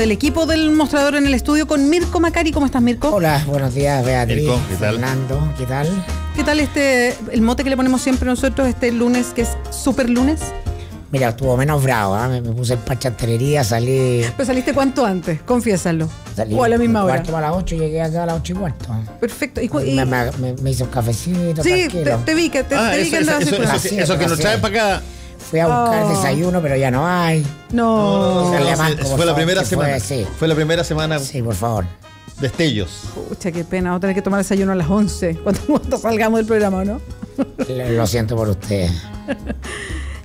del equipo del mostrador en el estudio con Mirko Macari. ¿Cómo estás, Mirko? Hola, buenos días, Beatriz. Mirko, ¿qué tal? Fernando, ¿qué tal? ¿Qué tal este, el mote que le ponemos siempre nosotros este lunes, que es super lunes? Mira, estuvo menos bravo, ¿ah? me, puse en pachantelería, salí. ¿Pero saliste cuánto antes? Confiésalo. Salí o a la misma hora. Cuarto a las 8 llegué acá a las ocho y cuarto. Perfecto. ¿Y, Me, hice un cafecito. Sí, te, vi que te, ah, te vi eso, que eso, que nos trae para acá Fui a buscar oh. desayuno, pero ya no hay. No. fue, la primera semana. Fue la primera semana. Sí, por favor. Destellos. Pucha, qué pena. Vamos a tener que tomar desayuno a las 11 cuando salgamos del programa, ¿no? Lo siento por usted.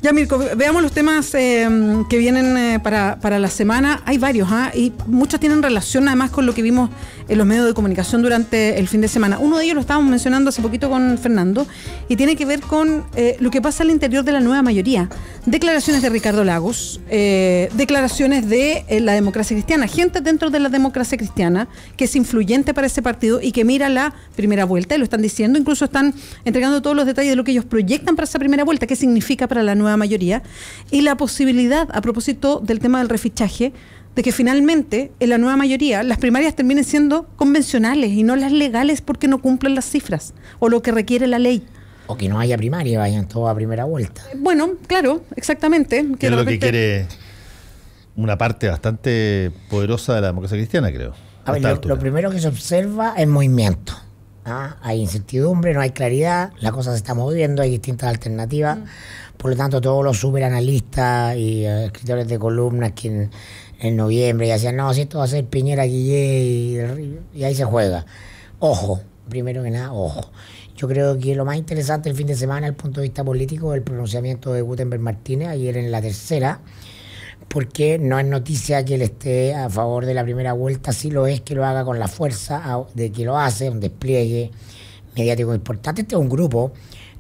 Ya, Mirko, veamos los temas eh, que vienen eh, para, la semana. Hay varios, ¿ah? y muchos tienen relación además con lo que vimos en los medios de comunicación durante el fin de semana. Uno de ellos lo estábamos mencionando hace poquito con Fernando, y tiene que ver con eh, lo que pasa al interior de la nueva mayoría. Declaraciones de Ricardo Lagos, declaraciones de la democracia cristiana, gente dentro de la democracia cristiana que es influyente para ese partido y que mira la primera vuelta, y lo están diciendo, incluso están entregando todos los detalles de lo que ellos proyectan para esa primera vuelta, qué significa para la nueva mayoría, y la posibilidad, a propósito del tema del refichaje, de que finalmente en la nueva mayoría las primarias terminen siendo convencionales y no las legales porque no cumplen las cifras o lo que requiere la ley. O que no haya primaria, vayan todos a primera vuelta. Eh, bueno, claro, exactamente. Que es lo que quiere una parte bastante poderosa de la democracia cristiana, creo. lo, primero que se observa es movimiento. ¿ah? Hay incertidumbre, no hay claridad, la cosa se está moviendo, hay distintas alternativas. Mm. Por lo tanto, todos los superanalistas y eh, escritores de columnas que en, noviembre ya decían, no, si esto va a ser Piñera, Guille, y, y ahí se juega. Ojo, primero que nada, ojo. Yo creo que lo más interesante el fin de semana, desde el punto de vista político, es el pronunciamiento de Gutenberg Martínez ayer en la tercera, porque no es noticia que él esté a favor de la primera vuelta, sí lo es que lo haga con la fuerza de que lo hace, un despliegue mediático importante. Este es un grupo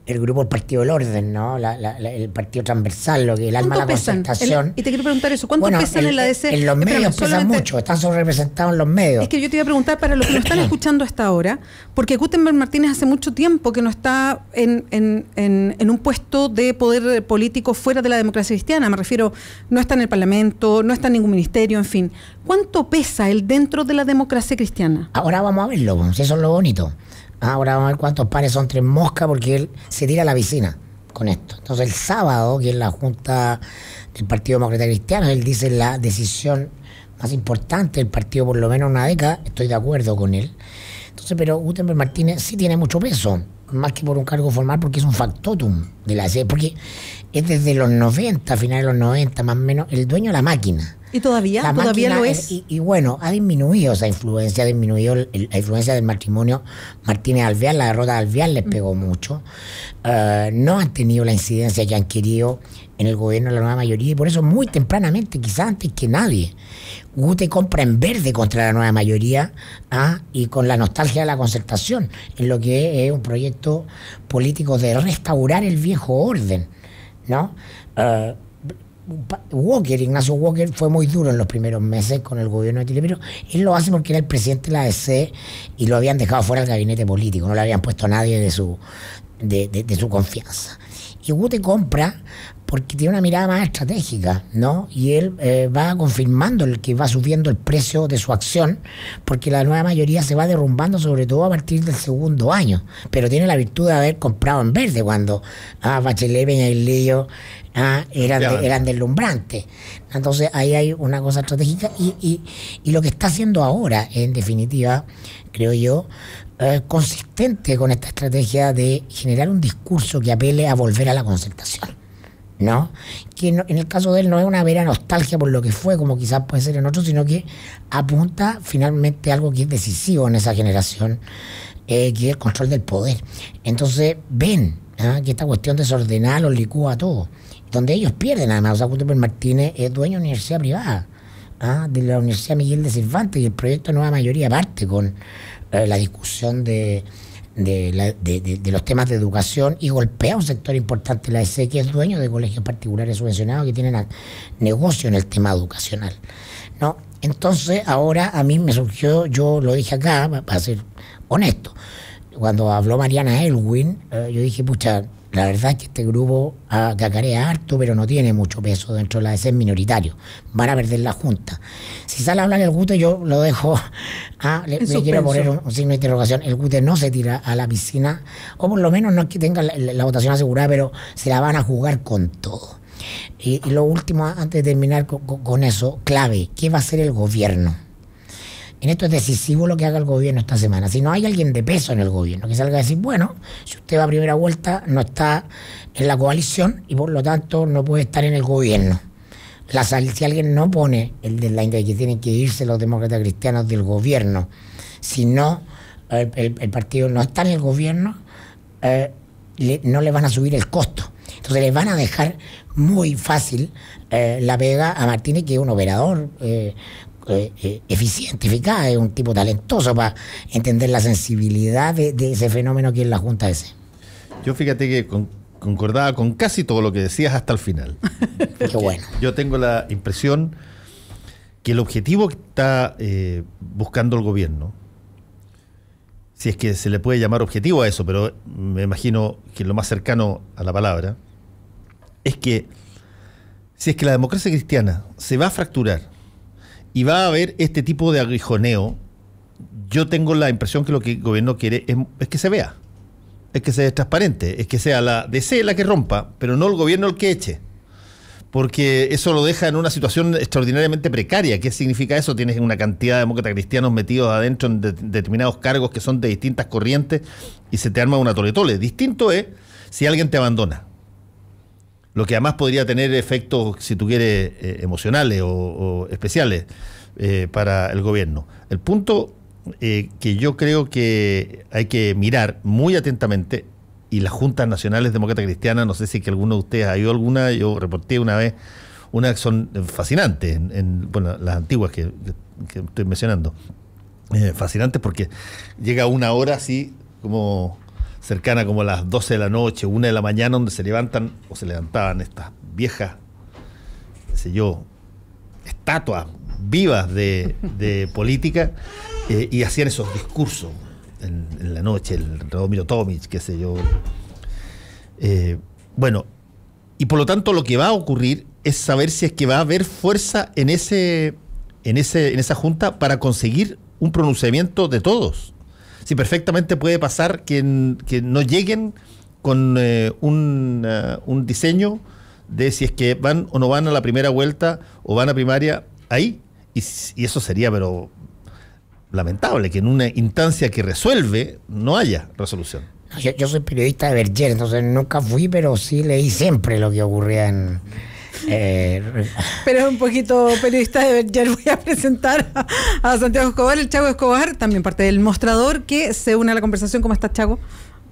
el grupo el Partido del Orden, ¿no? el Partido Transversal, lo que el alma de la representación. y te quiero preguntar eso, ¿cuánto pesan en la DC? En los medios pesan mucho, están sobrerepresentados en los medios. Es que yo te iba a preguntar para los que nos están escuchando hasta ahora, porque Gutenberg Martínez hace mucho tiempo que no está en, en, en, un puesto de poder político fuera de la democracia cristiana, me refiero, no está en el Parlamento, no está en ningún ministerio, en fin. ¿Cuánto pesa él dentro de la democracia cristiana? Ahora vamos a verlo, pues, eso es lo bonito. Ah, ahora vamos a ver cuántos panes son tres moscas porque él se tira a la piscina con esto. Entonces el sábado, que es la Junta del Partido democrático Cristiano, él dice la decisión más importante del partido por lo menos una década, estoy de acuerdo con él, entonces, pero Gutenberg Martínez sí tiene mucho peso, más que por un cargo formal, porque es un factotum de la sede. porque es desde los 90, finales de los 90, más o menos, el dueño de la máquina. ¿Y todavía? ¿Todavía lo es? Y, bueno, ha disminuido esa influencia, ha disminuido la influencia del matrimonio Martínez-Alvear, la derrota de Alvear les mm. pegó mucho. Eh, no han tenido la incidencia que han querido en el gobierno de la nueva mayoría y por eso muy tempranamente, quizás antes que nadie, Gute compra en verde contra la nueva mayoría ¿ah? y con la nostalgia de la concertación, en lo que es un proyecto político de restaurar el viejo orden. ¿no? Eh, Walker, Ignacio Walker, fue muy duro en los primeros meses con el gobierno de Chile, pero él lo hace porque era el presidente de la ADC y lo habían dejado fuera del gabinete político, no le habían puesto a nadie de su, de su confianza. Que te compra porque tiene una mirada más estratégica, ¿no? Y él eh, va confirmando el que va subiendo el precio de su acción, porque la nueva mayoría se va derrumbando, sobre todo a partir del segundo año. Pero tiene la virtud de haber comprado en verde cuando a ah, Bachelet, Peña y Lillo ah, eran, eran deslumbrantes. Entonces ahí hay una cosa estratégica y, y, y lo que está haciendo ahora, en definitiva, creo yo, eh, consistente con esta estrategia de generar un discurso que apele a volver a la concertación. ¿no? Que en el caso de él no es una vera nostalgia por lo que fue, como quizás puede ser en otros, sino que apunta finalmente a algo que es decisivo en esa generación, eh, que es el control del poder. Entonces, ven ¿ah? que esta cuestión desordenada los licúa todo, donde ellos pierden además. O sea, Gutiérrez Martínez es dueño de una universidad privada, ¿ah? de la Universidad Miguel de Cervantes, y el proyecto Nueva Mayoría parte con la discusión de, de, los temas de educación y golpea un sector importante, la ESE, e, que es dueño de colegios particulares subvencionados que tienen negocio en el tema educacional. ¿no? Entonces, ahora a mí me surgió, yo lo dije acá, para ser honesto, cuando habló Mariana Elwin, eh, yo dije, pucha, la verdad es que este grupo cacarea harto, pero no tiene mucho peso dentro de la de ser minoritario. Van a perder la junta. Si sale a hablar el Gute, yo lo dejo. Ah, le, quiero poner un, signo de interrogación. El Gute no se tira a la piscina, o por lo menos no es que tenga la, votación asegurada, pero se la van a jugar con todo. Y, lo último, antes de terminar con eso, clave: ¿qué va a hacer el gobierno? En esto es decisivo lo que haga el gobierno esta semana. Si no hay alguien de peso en el gobierno que salga a decir, bueno, si usted va a primera vuelta, no está en la coalición y por lo tanto no puede estar en el gobierno. si alguien no pone el deadline de que tienen que irse los demócratas cristianos del gobierno, si no, el, partido no está en el gobierno, eh, no le van a subir el costo. Entonces le van a dejar muy fácil eh, la pega a Martínez, que es un operador eh, eh, eh, eficiente, eficaz, es un tipo talentoso para entender la sensibilidad de, ese fenómeno que es la Junta ese. Yo fíjate que concordaba con casi todo lo que decías hasta el final. Qué bueno. Yo tengo la impresión que el objetivo que está eh, buscando el gobierno, si es que se le puede llamar objetivo a eso, pero me imagino que lo más cercano a la palabra, es que si es que la democracia cristiana se va a fracturar y va a haber este tipo de aguijoneo, yo tengo la impresión que lo que el gobierno quiere es, que se vea, es que sea transparente, es que sea la DC la que rompa, pero no el gobierno el que eche. Porque eso lo deja en una situación extraordinariamente precaria. ¿Qué significa eso? Tienes una cantidad de demócratas cristianos metidos adentro en determinados cargos que son de distintas corrientes y se te arma una toletole. Distinto es si alguien te abandona lo que además podría tener efectos, si tú quieres, eh, emocionales o, especiales eh, para el gobierno. El punto eh, que yo creo que hay que mirar muy atentamente, y las Juntas Nacionales demócrata cristiana, no sé si que alguno de ustedes ha ido alguna, yo reporté una vez, una que son fascinantes, bueno, las antiguas que estoy mencionando, fascinantes porque llega una hora así como cercana como a las 12 de la noche, 1 de la mañana, donde se levantan o se levantaban estas viejas, qué sé yo, estatuas vivas de, política eh, y hacían esos discursos en, la noche, el Radomiro Tomic, qué sé yo. Eh, bueno, y por lo tanto lo que va a ocurrir es saber si es que va a haber fuerza en, ese, en, ese, en esa junta para conseguir un pronunciamiento de todos si perfectamente puede pasar que, que no lleguen con eh, eh, un, diseño de si es que van o no van a la primera vuelta o van a primaria ahí. Y, eso sería, pero lamentable, que en una instancia que resuelve no haya resolución. Yo, soy periodista de Berger, entonces nunca fui, pero sí leí siempre lo que ocurría en, eh, pero es un poquito periodista de le Voy a presentar a, Santiago Escobar, el Chago Escobar, también parte del mostrador, que se une a la conversación. ¿Cómo estás, Chago?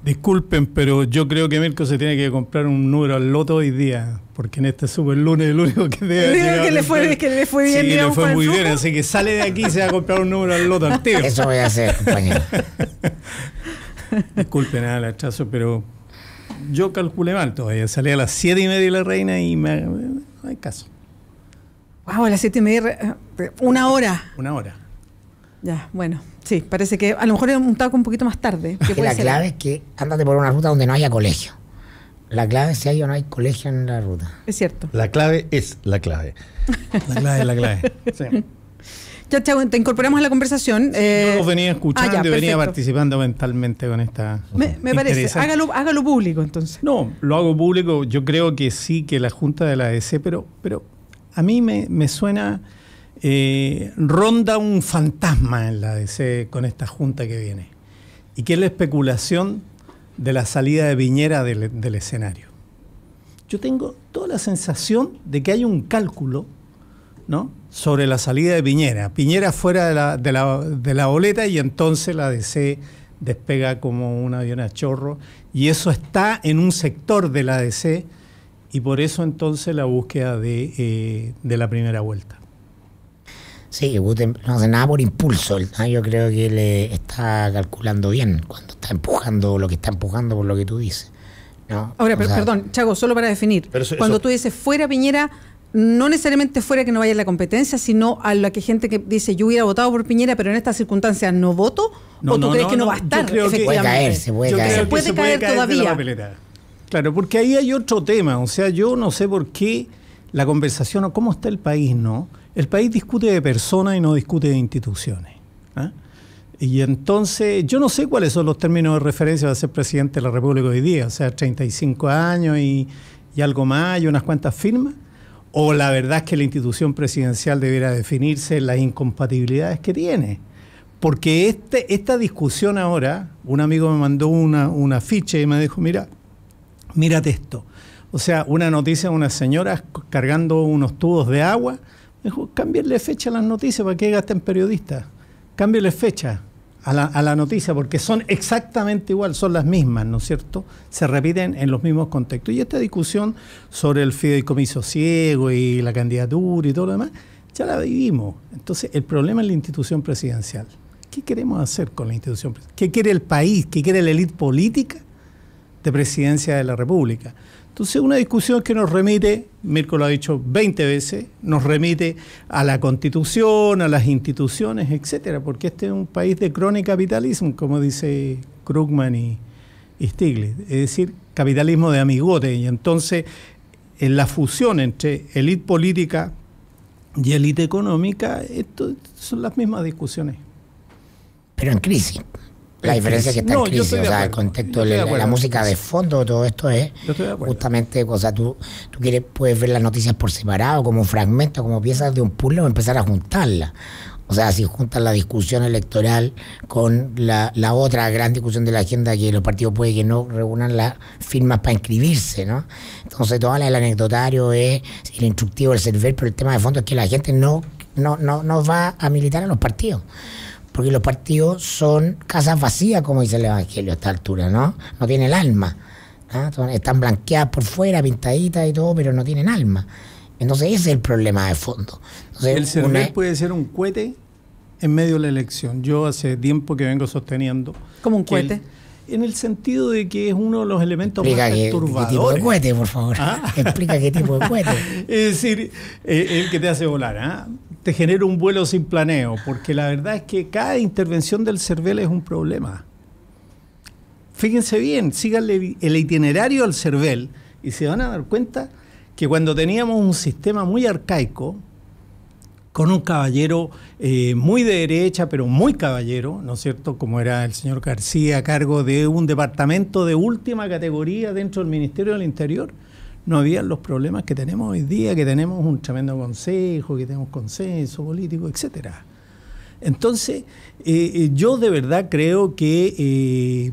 Disculpen, pero yo creo que Mirko se tiene que comprar un número al loto hoy día, porque en este super lunes el único que debe. que le fue, que le fue bien. Sí, le fue muy bien, así que sale de aquí y se va a comprar un número al loto al Eso voy a hacer, compañero. Disculpen al atraso, pero yo calculé mal todavía. Salí a las siete y media de la reina y me. No hay caso. Wow, a las siete y media. Eh, una hora. Una hora. Ya, bueno. Sí, parece que a lo mejor un taco un poquito más tarde. Que la clave es que ándate por una ruta donde no haya colegio. La clave es si hay o no hay colegio en la ruta. Es cierto. La clave es la clave. la clave es la clave. ya te, te incorporamos a la conversación. yo eh, venía escuchando ah, y venía participando mentalmente con esta. Me, parece, hágalo, público entonces. No, lo hago público. Yo creo que sí, que la Junta de la ADC, e pero, pero a mí me, suena. Eh, ronda un fantasma en la ADC e con esta junta que viene, y que es la especulación de la salida de Viñera del escenario. Yo tengo toda la sensación de que hay un cálculo, ¿no? sobre la salida de Piñera. Piñera fuera de la, de la, boleta y entonces la DC despega como un avión a chorro y eso está en un sector de la DC y por eso entonces la búsqueda de, eh, la primera vuelta. Sí, no hace nada por impulso. Yo creo que le está calculando bien cuando está empujando lo que está empujando por lo que tú dices. Ahora, perdón, Chago, solo para definir. cuando tú dices fuera Piñera, no necesariamente fuera que no vaya la competencia, sino a la que gente que dice yo hubiera votado por Piñera, pero en estas circunstancias no voto, o tú crees que no va a estar. Creo que puede caer, se puede caer. caer, todavía. claro, porque ahí hay otro tema. O sea, yo no sé por qué la conversación o cómo está el país, ¿no? El país discute de personas y no discute de instituciones. ¿ah? Y entonces, yo no sé cuáles son los términos de referencia para ser presidente de la República hoy día, o sea, 35 años y algo más y unas cuantas firmas o la verdad es que la institución presidencial debiera definirse las incompatibilidades que tiene. Porque este, esta discusión ahora, un amigo me mandó una, una ficha y me dijo, mira, mírate esto. O sea, una noticia de unas señoras cargando unos tubos de agua. Me dijo, cámbiale fecha a las noticias para que gasten periodistas. la fecha a la, noticia, porque son exactamente igual, son las mismas, ¿no es cierto? Se repiten en los mismos contextos. Y esta discusión sobre el fideicomiso ciego y la candidatura y todo lo demás, ya la vivimos. Entonces, el problema es la institución presidencial. ¿Qué queremos hacer con la institución presidencial? ¿Qué quiere el país? ¿Qué quiere la élite política de presidencia de la República? Entonces, una discusión que nos remite, Mirko lo ha dicho 20 veces, nos remite a la constitución, a las instituciones, etcétera, porque este es un país de capitalismo, como dice Krugman y, Stiglitz, es decir, capitalismo de amigote. Y entonces, en la fusión entre élite política y élite económica, esto son las mismas discusiones. Pero en crisis. La este, diferencia es que está en crisis, o sea, el contexto, de la, música de fondo, todo esto es justamente, o sea, tú, tú quieres, puedes ver las noticias por separado, como fragmentos, como piezas de un puzzle o empezar a juntarlas. O sea, si juntas la discusión electoral con la, la, otra gran discusión de la agenda que los partidos pueden que no reúnan las firmas para inscribirse, ¿no? Entonces, todo el anecdotario es el instructivo, el server, pero el tema de fondo es que la gente no, no, no, no va a militar a los partidos porque los partidos son casas vacías, como dice el Evangelio a esta altura, ¿no? No tienen alma. ¿ah? Están blanqueadas por fuera, pintaditas y todo, pero no tienen alma. Entonces ese es el problema de fondo. el CERVEL puede ser un cohete en medio de la elección. Yo hace tiempo que vengo sosteniendo. ¿Como un cohete? en el sentido de que es uno de los elementos más perturbadores. ¿Qué tipo de cohete, por favor? ¿Ah? Explica qué tipo de cohete. es decir, eh, el que te hace volar. ¿ah? te genera un vuelo sin planeo, porque la verdad es que cada intervención del CERVEL es un problema. Fíjense bien, síganle el itinerario al CERVEL y se van a dar cuenta que cuando teníamos un sistema muy arcaico, con un caballero eh, muy de derecha, pero muy caballero, ¿no es cierto?, como era el señor García, a cargo de un departamento de última categoría dentro del Ministerio del Interior, no habían los problemas que tenemos hoy día, que tenemos un tremendo consejo, que tenemos consenso político, etc. Entonces, eh, eh, yo de verdad creo que eh,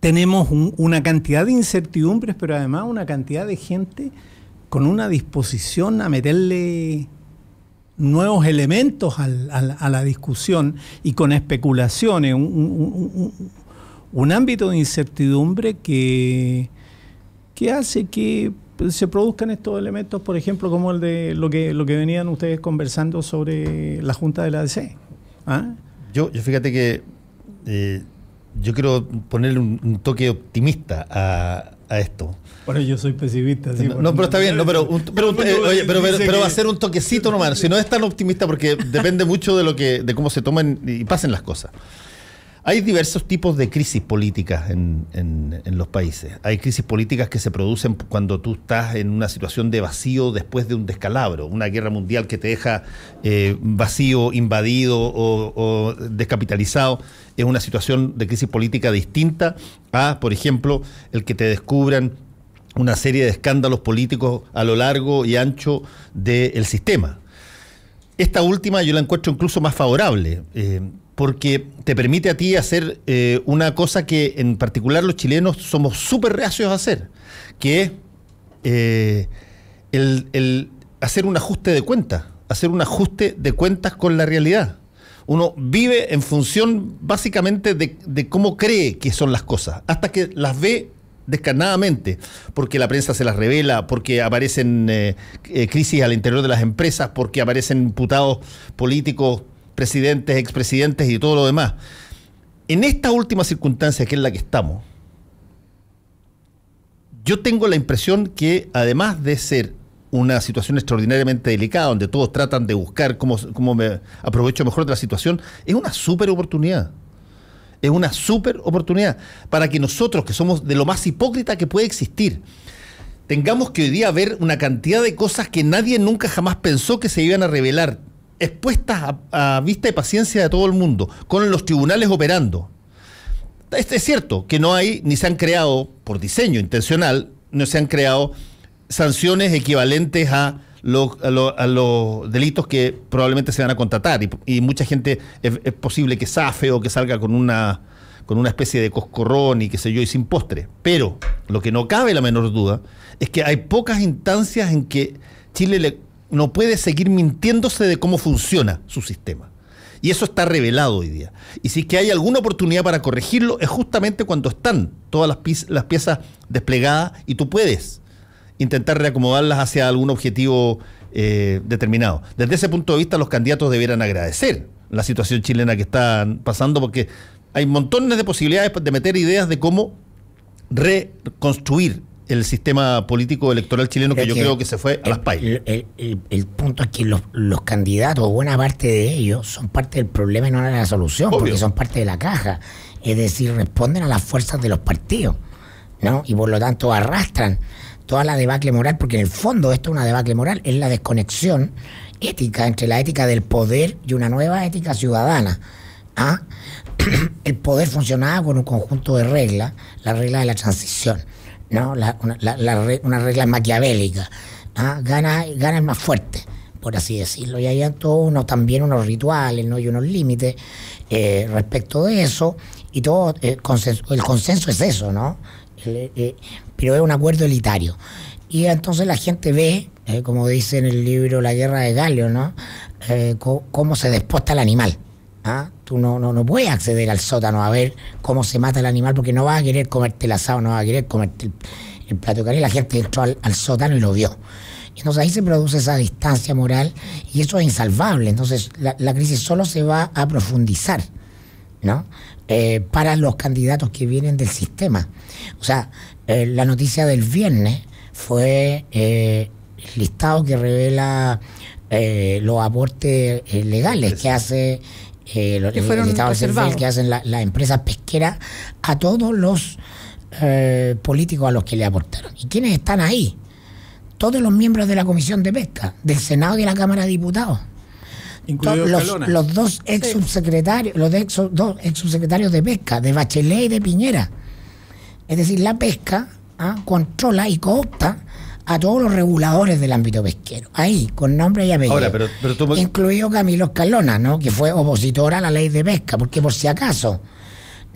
tenemos una cantidad de incertidumbres, pero además una cantidad de gente con una disposición a meterle nuevos elementos a, la discusión y con especulaciones, un ámbito de incertidumbre que ¿Qué hace que pues, se produzcan estos elementos, por ejemplo, como el de lo que, lo que venían ustedes conversando sobre la Junta de la DC. ¿ah? Yo, yo fíjate que eh, yo quiero ponerle un, toque optimista a, esto. Bueno, yo soy pesimista. no, pero está bien, no, pero, eh, pero, pero, va a ser un toquecito nomás. Si no es tan optimista, porque depende mucho de lo que, de cómo se toman y pasen las cosas. Hay diversos tipos de crisis políticas en, los países. Hay crisis políticas que se producen cuando tú estás en una situación de vacío después de un descalabro, una guerra mundial que te deja eh, vacío, invadido o, descapitalizado. Es una situación de crisis política distinta a, por ejemplo, el que te descubran una serie de escándalos políticos a lo largo y ancho del sistema. Esta última yo la encuentro incluso más favorable. Eh, porque te permite a ti hacer eh, una cosa que en particular los chilenos somos súper reacios a hacer, que es eh, el, hacer un ajuste de cuentas, hacer un ajuste de cuentas con la realidad. Uno vive en función básicamente de, cómo cree que son las cosas, hasta que las ve descarnadamente, porque la prensa se las revela, porque aparecen eh, crisis al interior de las empresas, porque aparecen imputados políticos presidentes, expresidentes y todo lo demás. En esta última circunstancia que es la que estamos, yo tengo la impresión que además de ser una situación extraordinariamente delicada, donde todos tratan de buscar cómo, cómo aprovecho mejor de la situación, es una súper oportunidad. Es una súper oportunidad para que nosotros, que somos de lo más hipócrita que puede existir, tengamos que hoy día ver una cantidad de cosas que nadie nunca jamás pensó que se iban a revelar expuestas a, vista y paciencia de todo el mundo, con los tribunales operando. Es, cierto que no hay, ni se han creado, por diseño intencional, no se han creado sanciones equivalentes a los, delitos que probablemente se van a contratar y, mucha gente es, posible que zafe o que salga con una con una especie de coscorrón y que se yo y sin postre. Pero lo que no cabe la menor duda es que hay pocas instancias en que Chile le no puede seguir mintiéndose de cómo funciona su sistema. Y eso está revelado hoy día. Y si es que hay alguna oportunidad para corregirlo, es justamente cuando están todas las, piezas desplegadas y tú puedes intentar reacomodarlas hacia algún objetivo eh, determinado. Desde ese punto de vista, los candidatos debieran agradecer la situación chilena que están pasando porque hay montones de posibilidades de meter ideas de cómo reconstruir el sistema político electoral chileno que yo creo que se fue a las pailas. El, punto es que los, candidatos, buena parte de ellos, son parte del problema y no de la solución, porque son parte de la caja. Es decir, responden a las fuerzas de los partidos, ¿no? Y por lo tanto arrastran toda la debacle moral, porque en el fondo esto es una debacle moral, es la desconexión ética entre la ética del poder y una nueva ética ciudadana. ¿ah? El poder funcionaba con un conjunto de reglas, la regla de la transición. ¿no? una, regla maquiavélica. Gana, gana más fuerte, por así decirlo. Y hay todos uno también unos rituales ¿no? y unos límites eh, respecto de eso. Y todo el eh, consenso, el consenso es eso, ¿no? Eh, pero es un acuerdo elitario. Y entonces la gente ve, como dice en el libro La Guerra de Galio, ¿no? cómo se desposta el animal. ¿ah? tú no, no, acceder al sótano a ver cómo se mata el animal porque no va a querer comerte el asado, no va a querer comerte el, plato de La gente entró al, sótano y lo vio. Entonces ahí se produce esa distancia moral y eso es insalvable. Entonces la, crisis solo se va a profundizar, ¿no? Eh, para los candidatos que vienen del sistema. O sea, eh, la noticia del viernes fue eh, el listado que revela los aportes legales que hace eh, que eh, fueron que hacen las empresas pesqueras a todos los eh, políticos a los que le aportaron. ¿Y quiénes están ahí? Todos los miembros de la Comisión de Pesca, del Senado y de la Cámara de Diputados. los, dos ex subsecretarios, los dos ex subsecretarios de pesca, de Bachelet y de Piñera. Es decir, la pesca ah, controla y coopta a todos los reguladores del ámbito pesquero, ahí, con nombre y apellido. Incluido Camilo Escalona, ¿no? que fue opositor a la ley de pesca, porque por si acaso.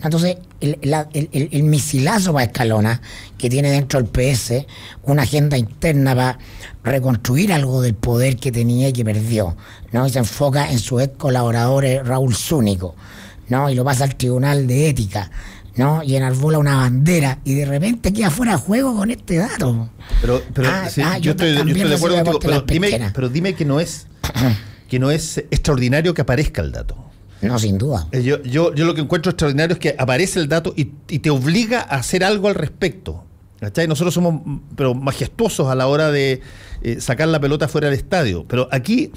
Entonces, el, misilazo para Escalona, que tiene dentro del PS una agenda interna para reconstruir algo del poder que tenía y que perdió, ¿no? y se enfoca en su ex colaboradores eh, Raúl Zúnico, ¿no? y lo pasa al Tribunal de Ética ¿no? Y enarbola una bandera y de repente queda fuera de juego con este dato. Pero, pero ah, ah, yo, estoy, de acuerdo pero dime, pero dime que no es que no es extraordinario que aparezca el dato. No, sin duda. Eh, yo, yo, lo que encuentro extraordinario es que aparece el dato y, te obliga a hacer algo al respecto. ¿Cachai? Nosotros somos pero majestuosos a la hora de eh, sacar la pelota fuera del estadio. Pero aquí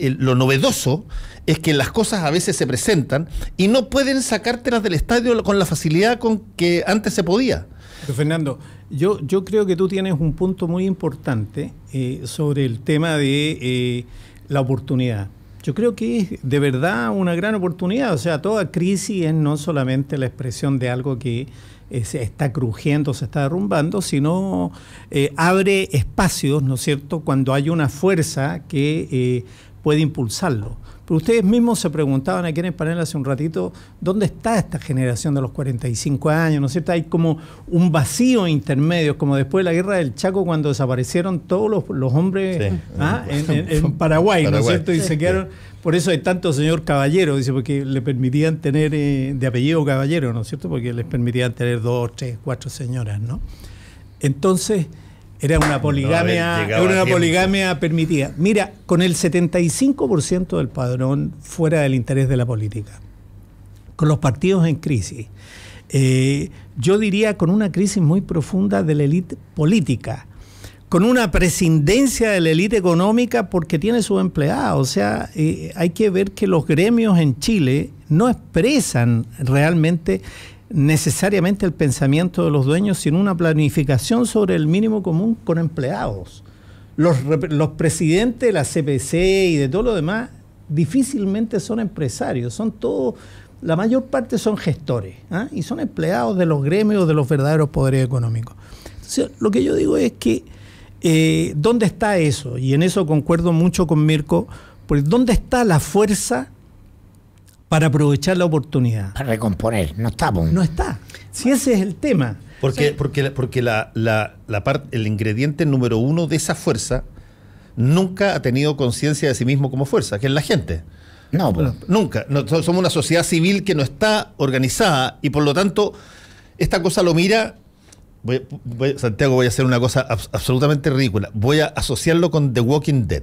lo novedoso es que las cosas a veces se presentan y no pueden sacártelas del estadio con la facilidad con que antes se podía. Fernando, yo, yo creo que tú tienes un punto muy importante eh, sobre el tema de eh, la oportunidad. Yo creo que es de verdad una gran oportunidad. O sea, toda crisis es no solamente la expresión de algo que eh, se está crujiendo, se está derrumbando, sino abre espacios, ¿no es cierto?, cuando hay una fuerza que puede impulsarlo. Pero ustedes mismos se preguntaban aquí en el panel hace un ratito, ¿dónde está esta generación de los 45 años? ¿No es cierto? Hay como un vacío intermedio, como después de la guerra del Chaco, cuando desaparecieron todos los, hombres ¿ah? Ah. en, Paraguay, ¿no es cierto? Y se quedaron. Por eso hay tanto señor caballero, dice, porque le permitían tener eh, de apellido caballero, ¿no es cierto? Porque les permitían tener dos, tres, cuatro señoras, ¿no? Entonces. Era una poligamia, una poligamia permitida. Mira, con el 75% del padrón fuera del interés de la política, con los partidos en crisis, eh, yo diría con una crisis muy profunda de la élite política, con una prescindencia de la élite económica porque tiene su empleados. O sea, eh, hay que ver que los gremios en Chile no expresan realmente necesariamente el pensamiento de los dueños, sino una planificación sobre el mínimo común con empleados. Los, presidentes de la CPC y de todo lo demás difícilmente son empresarios, son todos, la mayor parte son gestores ¿ah? y son empleados de los gremios, de los verdaderos poderes económicos. lo que yo digo es que, eh, ¿dónde está eso? Y en eso concuerdo mucho con Mirko, porque ¿dónde está la fuerza para aprovechar la oportunidad. Para recomponer, no está. Pues. No está. Si ese es el tema. Porque, porque, porque la, el ingrediente número uno de esa fuerza nunca ha tenido conciencia de sí mismo como fuerza, que es la gente. No, pues. nunca. somos una sociedad civil que no está organizada y por lo tanto esta cosa lo mira. Santiago, voy a hacer una cosa absolutamente ridícula. Voy a asociarlo con The Walking Dead.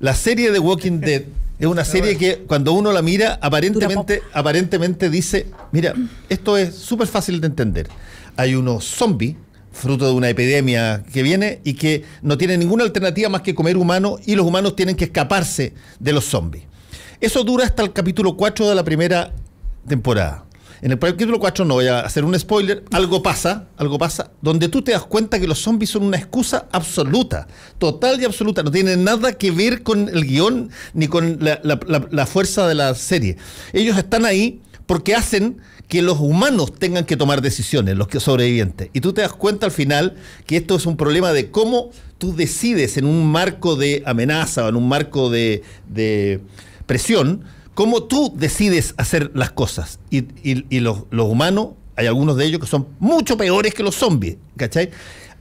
La serie The Walking Dead es una serie que cuando uno la mira, aparentemente, aparentemente dice, mira, esto es súper fácil de entender. Hay unos zombies, fruto de una epidemia que viene y que no tiene ninguna alternativa más que comer humanos y los humanos tienen que escaparse de los zombies. Eso dura hasta el capítulo 4 de la primera temporada. En el capítulo 4, no voy a hacer un spoiler, algo pasa, algo pasa, donde tú te das cuenta que los zombies son una excusa absoluta, total y absoluta. No tienen nada que ver con el guión ni con la, fuerza de la serie. Ellos están ahí porque hacen que los humanos tengan que tomar decisiones, los que sobrevivientes. Y tú te das cuenta al final que esto es un problema de cómo tú decides en un marco de amenaza o en un marco de, de presión cómo tú decides hacer las cosas. Y, los, humanos, hay algunos de ellos que son mucho peores que los zombies, ¿cachai?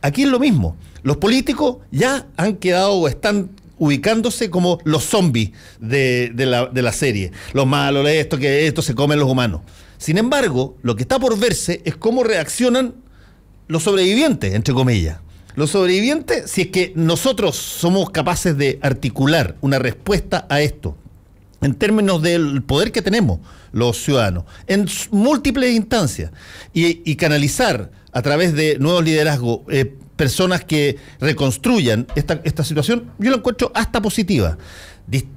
Aquí es lo mismo. Los políticos ya han quedado o están ubicándose como los zombies de, la, de la serie. Los malos, esto, que esto se comen los humanos. Sin embargo, lo que está por verse es cómo reaccionan los sobrevivientes, entre comillas. Los sobrevivientes, si es que nosotros somos capaces de articular una respuesta a esto, en términos del poder que tenemos los ciudadanos, en múltiples instancias, y, canalizar a través de nuevos liderazgos eh, personas que reconstruyan esta, situación, yo lo encuentro hasta positiva.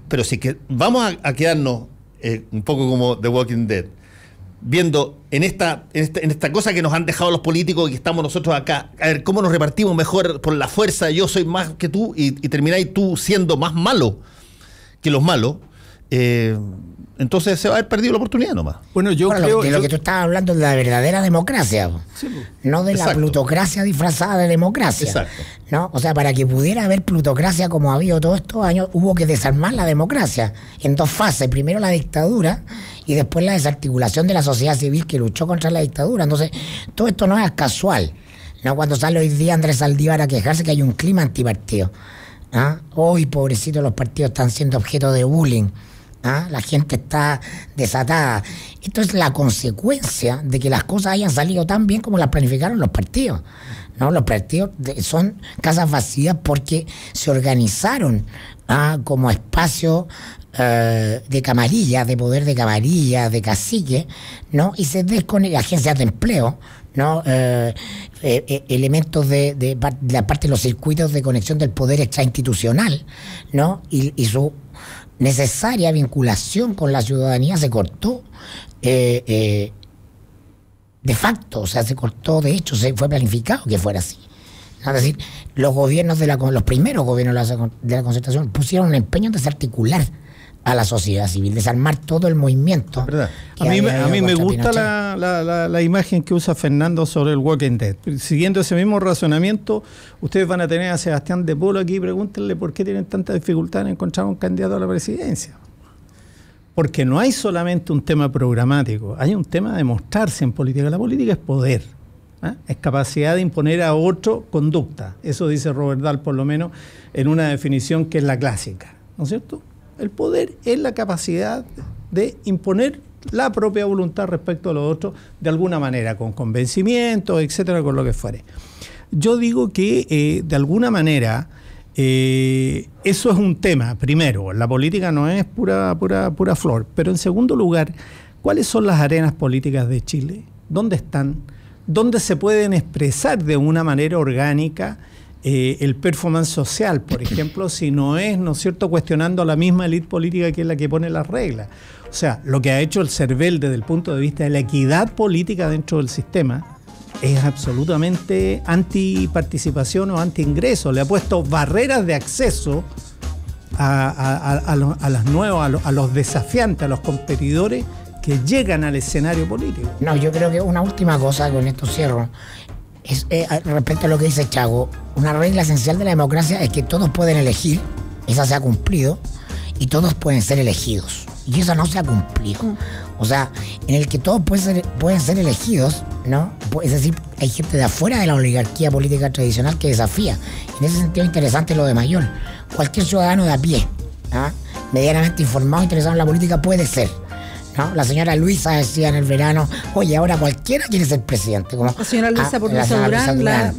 Pero si que vamos a, quedarnos eh, un poco como The Walking Dead, viendo en esta, en esta, cosa que nos han dejado los políticos y que estamos nosotros acá, a ver cómo nos repartimos mejor por la fuerza, yo soy más que tú, y termináis tú siendo más malo que los malos eh, entonces se va a haber perdido la oportunidad nomás. Bueno, yo creo. que lo que tú estabas hablando de la verdadera democracia, pues. no de la plutocracia disfrazada de democracia. ¿no? O sea, para que pudiera haber plutocracia como ha habido todos estos años, hubo que desarmar la democracia en dos fases. Primero la dictadura y después la desarticulación de la sociedad civil que luchó contra la dictadura. Entonces, todo esto no es casual. ¿no? Cuando sale hoy día Andrés Saldívar a quejarse que hay un clima antipartido. ¿ah? Hoy, pobrecito los partidos están siendo objeto de bullying. ¿ah? la gente está desatada. Esto es la consecuencia de que las cosas hayan salido tan bien como las planificaron los partidos. ¿no? Los partidos son casas vacías porque se organizaron ¿ah? como espacio eh, de camarilla, de poder de camarilla, de cacique, ¿no? y se desconectan agencias de empleo, ¿no? Eh, eh, elementos de, la parte de los circuitos de conexión del poder extrainstitucional, ¿no? Y, y su necesaria vinculación con la ciudadanía se cortó eh, eh, de facto, o sea, se cortó de hecho, se fue planificado que fuera así. Es decir, los gobiernos de los primeros gobiernos de la, de concertación pusieron un empeño en desarticular a la sociedad civil, desarmar todo el movimiento. A mí, a mí me gusta la, imagen que usa Fernando sobre el Walking Dead. Siguiendo ese mismo razonamiento, ustedes van a tener a Sebastián de Polo aquí pregúntenle por qué tienen tanta dificultad en encontrar un candidato a la presidencia. Porque no hay solamente un tema programático, hay un tema de mostrarse en política. La política es poder. ¿ah? es capacidad de imponer a otro conducta. Eso dice Robert Dahl, por lo menos, en una definición que es la clásica, ¿no es cierto? El poder es la capacidad de imponer la propia voluntad respecto a los otros de alguna manera, con convencimiento, etcétera, con lo que fuere. Yo digo que eh, de alguna manera eh, eso es un tema, primero, la política no es pura, pura flor, pero en segundo lugar, ¿cuáles son las arenas políticas de Chile? ¿Dónde están? ¿Dónde se pueden expresar de una manera orgánica? Eh, el performance social, por ejemplo, si no es, ¿no es cierto?, cuestionando a la misma élite política que es la que pone las reglas. O sea, lo que ha hecho el CERVEL desde el punto de vista de la equidad política dentro del sistema es absolutamente anti-participación o anti-ingreso. Le ha puesto barreras de acceso a, las nuevas, a los desafiantes, a los competidores que llegan al escenario político. No, yo creo que una última cosa con esto cierro. Eh, respecto a lo que dice Chago, una regla esencial de la democracia es que todos pueden elegir, esa se ha cumplido, y todos pueden ser elegidos. Y eso no se ha cumplido. O sea, en el que todos pueden ser, elegidos, ¿no? Es decir, hay gente de afuera de la oligarquía política tradicional que desafía. En ese sentido, interesante lo de Mayor Cualquier ciudadano de a pie, ¿ah? medianamente informado, interesado en la política, puede ser la señora Luisa decía en el verano, oye, ahora cualquiera quiere ser presidente. Como, la señora ah, Luisa, por Luisa La,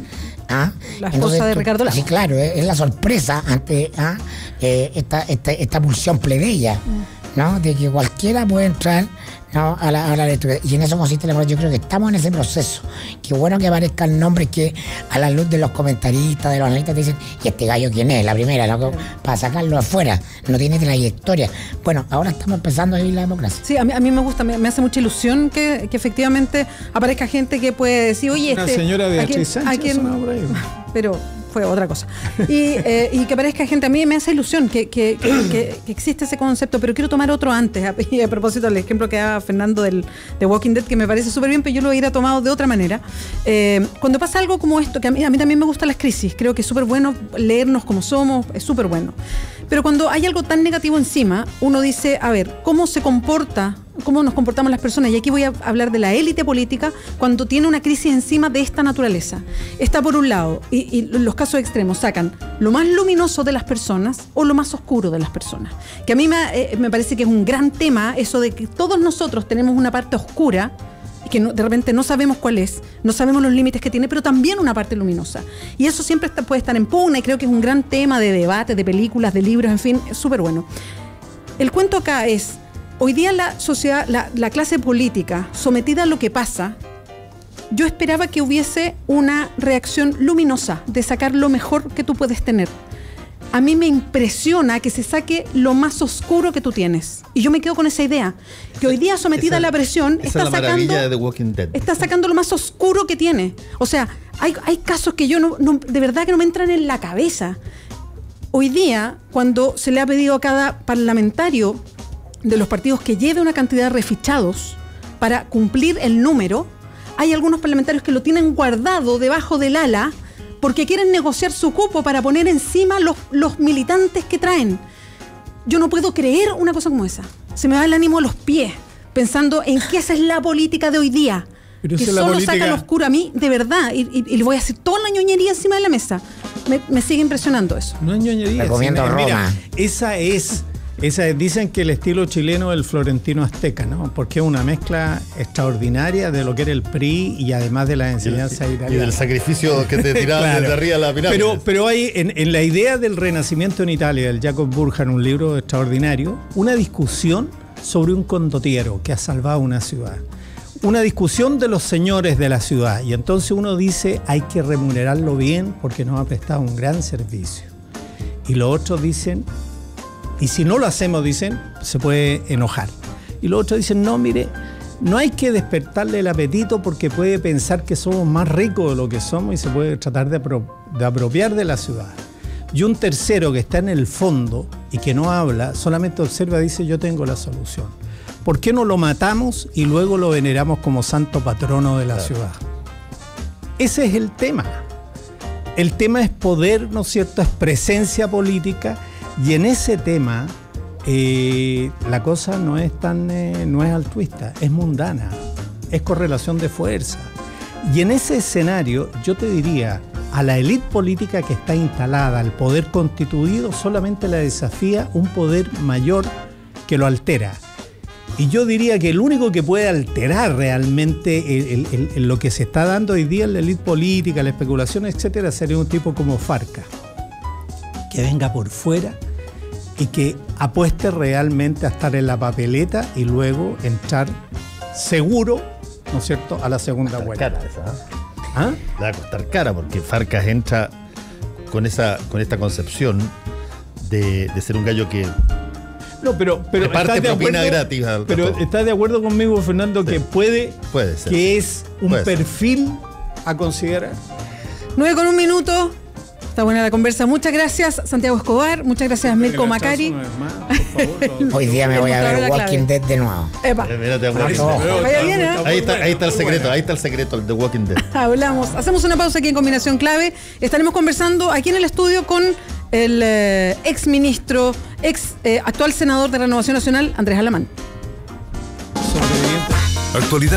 ¿ah? esposa de Ricardo Lazo. Sí, claro, es, la sorpresa ante ¿ah? eh, esta, esta, pulsión plebeya, mm. ¿no? De que cualquiera puede entrar a, la, Y en eso consiste la democracia, Yo creo que estamos en ese proceso. Qué bueno que aparezcan nombres que a la luz de los comentaristas, de los analistas, te dicen, ¿y este gallo quién es? La primera, ¿no? para sacarlo afuera. No tiene trayectoria. Bueno, ahora estamos empezando a vivir la democracia. Sí, a mí, me gusta, me, hace mucha ilusión que, efectivamente aparezca gente que puede decir, oye, Una este, señora de ¿a pero otra cosa. Eh, y, que parezca gente, a mí me hace ilusión que, que, que, existe ese concepto, pero quiero tomar otro antes. a propósito del ejemplo que da Fernando del, de Walking Dead, que me parece súper bien, pero yo lo hubiera tomado de otra manera. Eh, cuando pasa algo como esto, que a mí, a mí también me gustan las crisis, creo que es súper bueno leernos como somos, es súper bueno. Pero cuando hay algo tan negativo encima, uno dice, a ver, ¿cómo se comporta cómo nos comportamos las personas. Y aquí voy a hablar de la élite política cuando tiene una crisis encima de esta naturaleza. Está por un lado, y, los casos extremos sacan lo más luminoso de las personas o lo más oscuro de las personas. Que a mí me, eh, parece que es un gran tema eso de que todos nosotros tenemos una parte oscura y que de repente no sabemos cuál es, no sabemos los límites que tiene, pero también una parte luminosa. Y eso siempre está, puede estar en pugna y creo que es un gran tema de debate, de películas, de libros, en fin, súper bueno. El cuento acá es, Hoy día la sociedad, la, clase política, sometida a lo que pasa, yo esperaba que hubiese una reacción luminosa de sacar lo mejor que tú puedes tener. A mí me impresiona que se saque lo más oscuro que tú tienes. Y yo me quedo con esa idea. Que hoy día, sometida a la presión, está, sacando, está sacando lo más oscuro que tiene. O sea, hay, casos que yo no, de verdad que no me entran en la cabeza. Hoy día, cuando se le ha pedido a cada parlamentario de los partidos que lleve una cantidad de refichados para cumplir el número, hay algunos parlamentarios que lo tienen guardado debajo del ala porque quieren negociar su cupo para poner encima los, los militantes que traen. Yo no puedo creer una cosa como esa. Se me va el ánimo a los pies pensando en qué esa es la política de hoy día. que solo saca lo oscuro a mí, de verdad, y, le voy a hacer toda la ñoñería encima de la mesa. Me, sigue impresionando eso. No es ñoñería. esa es dicen que el estilo chileno es el florentino azteca, ¿no? Porque es una mezcla extraordinaria de lo que era el PRI y además de las enseñanzas italianas. Y del sacrificio que te tiraban desde arriba la pirámide. Pero, hay, en, la idea del renacimiento en Italia, del Jacob en un libro extraordinario, una discusión sobre un condotiero que ha salvado una ciudad. Una discusión de los señores de la ciudad. Y entonces uno dice, hay que remunerarlo bien porque nos ha prestado un gran servicio. Y los otros dicen, y si no lo hacemos, dicen, se puede enojar. Y los otros dicen, no, mire, no hay que despertarle el apetito porque puede pensar que somos más ricos de lo que somos y se puede tratar de, apropiar de la ciudad. Y un tercero que está en el fondo y que no habla, solamente observa, dice, yo tengo la solución. ¿Por qué no lo matamos y luego lo veneramos como santo patrono de la ciudad? Ese es el tema. El tema es poder, ¿no es cierto?, es presencia política y en ese tema eh, la cosa no es tan eh, no es altruista, es mundana, es correlación de fuerza. Y en ese escenario yo te diría, a la élite política que está instalada, al poder constituido, solamente la desafía un poder mayor que lo altera. Y yo diría que el único que puede alterar realmente lo que se está dando hoy día en la élite política, la especulación, etcétera, sería un tipo como Farca, que venga por fuera y que apueste realmente a estar en la papeleta y luego entrar seguro, ¿no es cierto?, a la segunda a vuelta. Cara ¿eh? va a costar cara porque Farcas entra con, esa, con esta concepción de, ser un gallo que no, pero, pero parte de gratis. pero estás de acuerdo conmigo, Fernando, que puede, puede ser, que es un perfil a considerar. 9 con un minuto. Está buena la conversa. Muchas gracias, Santiago Escobar. Muchas gracias, Mirko Macari. Hoy día me voy a ver Walking Dead de nuevo. Ahí está, el secreto, ahí está el secreto, de Walking Dead. Hablamos. Hacemos una pausa aquí en Combinación Clave. Estaremos conversando aquí en el estudio con el eh, ex ministro, eh, ex actual senador de Renovación Nacional, Andrés Alamán. Actualidad.